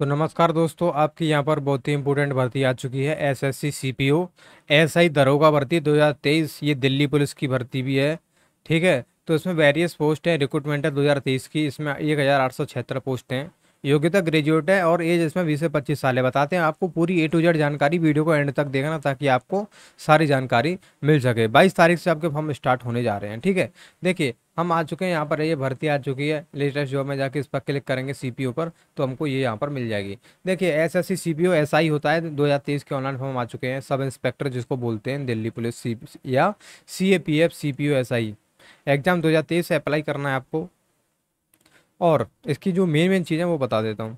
तो नमस्कार दोस्तों आपके यहाँ पर बहुत ही इंपॉर्टेंट भर्ती आ चुकी है एसएससी सीपीओ एसआई दरोगा भर्ती 2023 ये दिल्ली पुलिस की भर्ती भी है ठीक है तो इसमें वेरियस पोस्ट हैं रिक्रूटमेंट है 2023 की इसमें एक हज़ार आठ सौ छिहत्तर पोस्ट हैं योग्यता ग्रेजुएट है और एज इसमें बीस से पच्चीस साल है बताते हैं आपको पूरी ए टू जेड जानकारी वीडियो को एंड तक देखना ताकि आपको सारी जानकारी मिल सके बाईस तारीख से आपके फॉर्म स्टार्ट होने जा रहे हैं ठीक है देखिए हम आ चुके हैं यहाँ पर ये भर्ती आ चुकी है लेटेस्ट जॉब में जाके इस पर क्लिक करेंगे सीपीओ पर तो हमको ये यहाँ पर मिल जाएगी देखिए ओ सीपीओ एसआई होता है 2023 के ऑनलाइन फॉर्म आ चुके हैं सब इंस्पेक्टर जिसको बोलते हैं दिल्ली पुलिस सी या C A P F C P O S I exam दो हज़ार तेईस से अप्लाई करना है आपको और इसकी जो मेन मेन चीज़ें वो बता देता हूँ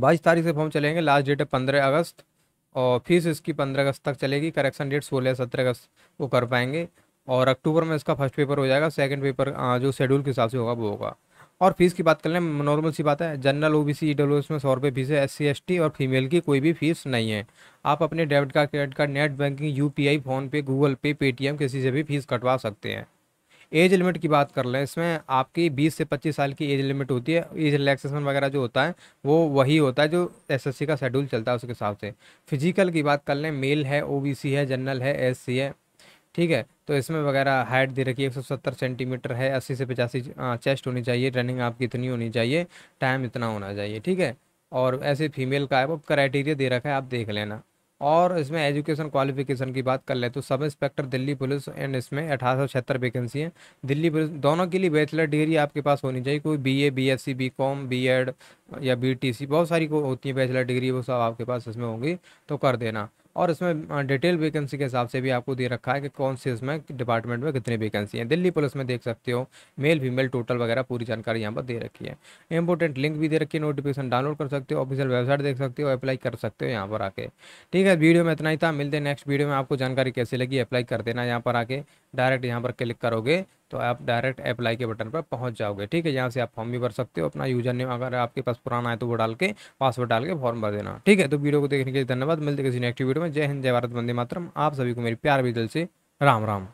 बाईस तारीख से फॉर्म चलेंगे लास्ट डेट है पंद्रह अगस्त और फीस इसकी पंद्रह अगस्त तक चलेगी करेक्शन डेट सोलह सत्रह अगस्त वो कर पाएंगे और अक्टूबर में इसका फर्स्ट पेपर हो जाएगा सेकंड पेपर जो शेड्यूल के हिसाब से होगा वो होगा और फीस की बात कर लें नॉर्मल सी बात है general O B C W S में सौ रुपये फीस है एस सी एस टी और फीमेल की कोई भी फीस नहीं है आप अपने debit card credit card net banking U P I PhonePe Google Pay Paytm किसी से भी फीस कटवा सकते हैं एज लिमिट की बात कर लें इसमें आपकी बीस से पच्चीस साल की एज लिमिट होती है एज रिलैक्सेशन वगैरह जो होता है वो वही होता है जो एसएससी का शेड्यूल चलता है उसके हिसाब से फिजिकल की बात कर लें मेल है ओबीसी है जनरल है एस है ठीक है तो इसमें वगैरह हाइट दे रखी है एक सौ सत्तर सेंटीमीटर है अस्सी से पचासी चेस्ट होनी चाहिए रनिंग आपकी इतनी होनी चाहिए टाइम इतना होना चाहिए ठीक है और ऐसे फीमेल का है वो क्राइटेरिया दे रखा है आप देख लेना और इसमें एजुकेशन क्वालिफिकेशन की बात कर ले तो sub inspector Delhi police and इसमें अठारह सौ छिहत्तर वैकेंसी है दिल्ली पुलिस दोनों के लिए बैचलर डिग्री आपके पास होनी चाहिए कोई B A B S C B Com B Ed या बी टी सी बहुत सारी को होती है बैचलर डिग्री वो सब आपके पास इसमें होंगी तो कर देना और इसमें डिटेल वैकेंसी के हिसाब से भी आपको दे रखा है कि कौन से इसमें डिपार्टमेंट में कितनी वैकेंसी हैं दिल्ली पुलिस में देख सकते हो मेल फीमेल टोटल वगैरह पूरी जानकारी यहाँ पर दे रखी है इंपॉर्टेंट लिंक भी दे रखी है नोटिफिकेशन डाउनलोड कर सकते हो ऑफिशियल वेबसाइट देख सकते हो अप्लाई कर सकते हो यहाँ पर आके ठीक है वीडियो में इतना ही था मिलते नेक्स्ट वीडियो में आपको जानकारी कैसे लगी अप्लाई कर देना यहाँ पर आके डायरेक्ट यहाँ पर क्लिक करोगे तो आप डायरेक्ट अप्लाई के बटन पर पहुंच जाओगे ठीक है यहाँ से आप फॉर्म भी भर सकते हो अपना यूजर नेम अगर आपके पास पुराना है तो वो डाल के पासवर्ड डाल के फॉर्म भर देना ठीक है तो वीडियो को देखने के लिए धन्यवाद मिलते किसी नेक्स्ट वीडियो में जय हिंद जय भारत वंदे मातरम आप सभी को मेरी प्यार भी दिल से राम राम